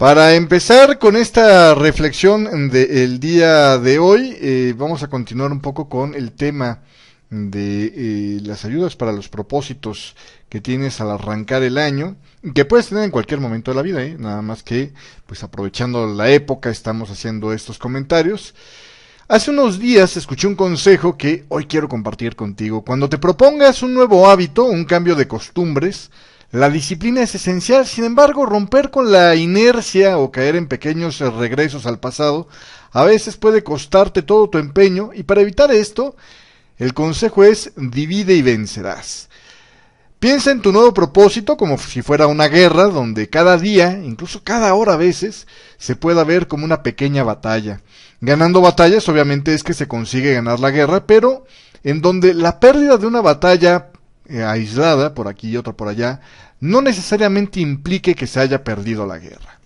Para empezar con esta reflexión del día de hoy, eh, vamos a continuar un poco con el tema de eh, las ayudas para los propósitos que tienes al arrancar el año, que puedes tener en cualquier momento de la vida, ¿eh? nada más que pues aprovechando la época estamos haciendo estos comentarios. Hace unos días escuché un consejo que hoy quiero compartir contigo. Cuando te propongas un nuevo hábito, un cambio de costumbres, la disciplina es esencial, sin embargo, romper con la inercia o caer en pequeños regresos al pasado a veces puede costarte todo tu empeño y para evitar esto, el consejo es divide y vencerás. Piensa en tu nuevo propósito como si fuera una guerra donde cada día, incluso cada hora a veces, se pueda ver como una pequeña batalla. Ganando batallas obviamente es que se consigue ganar la guerra, pero en donde la pérdida de una batalla eh, aislada, por aquí y otra por allá, no necesariamente implique que se haya perdido la guerra.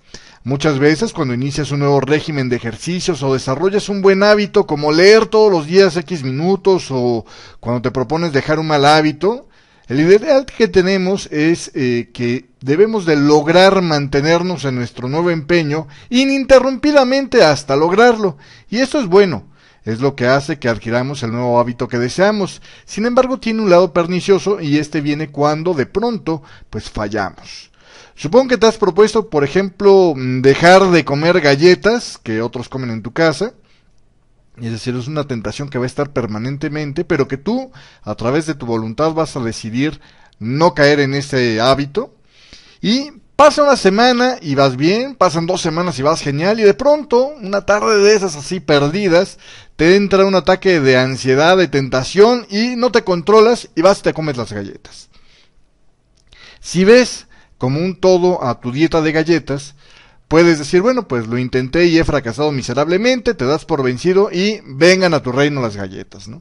Muchas veces cuando inicias un nuevo régimen de ejercicios o desarrollas un buen hábito como leer todos los días X minutos o cuando te propones dejar un mal hábito, el ideal que tenemos es eh, que debemos de lograr mantenernos en nuestro nuevo empeño ininterrumpidamente hasta lograrlo. Y eso es bueno, es lo que hace que adquiramos el nuevo hábito que deseamos. Sin embargo, tiene un lado pernicioso y este viene cuando de pronto pues fallamos. Supongo que te has propuesto, por ejemplo, mm, dejar de comer galletas que otros comen en tu casa. Es decir, es una tentación que va a estar permanentemente, pero que tú, a través de tu voluntad, vas a decidir no caer en ese hábito. Y Pasa una semana y vas bien, pasan dos semanas y vas genial, y de pronto, una tarde de esas así perdidas, te entra un ataque de ansiedad, de tentación, y no te controlas y vas y te comes las galletas. Si ves como un todo a tu dieta de galletas, puedes decir, bueno, pues lo intenté y he fracasado miserablemente, te das por vencido y vengan a tu reino las galletas, ¿no?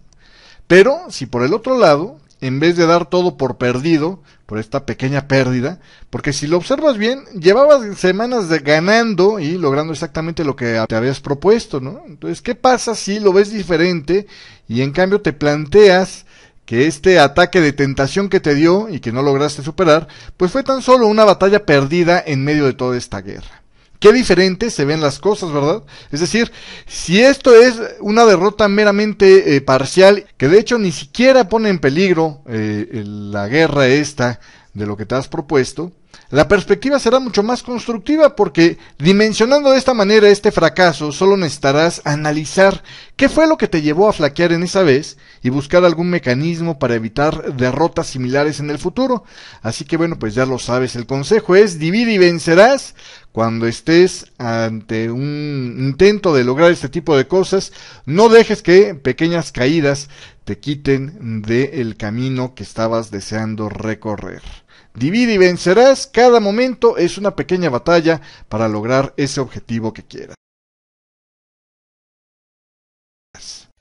Pero si por el otro lado en vez de dar todo por perdido, por esta pequeña pérdida, porque si lo observas bien, llevabas semanas de ganando y logrando exactamente lo que te habías propuesto, ¿no? Entonces, ¿qué pasa si lo ves diferente y en cambio te planteas que este ataque de tentación que te dio y que no lograste superar, pues fue tan solo una batalla perdida en medio de toda esta guerra? Qué diferentes se ven las cosas, ¿verdad? Es decir, si esto es una derrota meramente eh, parcial, que de hecho ni siquiera pone en peligro eh, la guerra esta de lo que te has propuesto, la perspectiva será mucho más constructiva porque dimensionando de esta manera este fracaso solo necesitarás analizar qué fue lo que te llevó a flaquear en esa vez y buscar algún mecanismo para evitar derrotas similares en el futuro. Así que bueno, pues ya lo sabes, el consejo es divide y vencerás, cuando estés ante un intento de lograr este tipo de cosas, no dejes que pequeñas caídas te quiten del camino que estabas deseando recorrer. Divide y vencerás, cada momento es una pequeña batalla para lograr ese objetivo que quieras.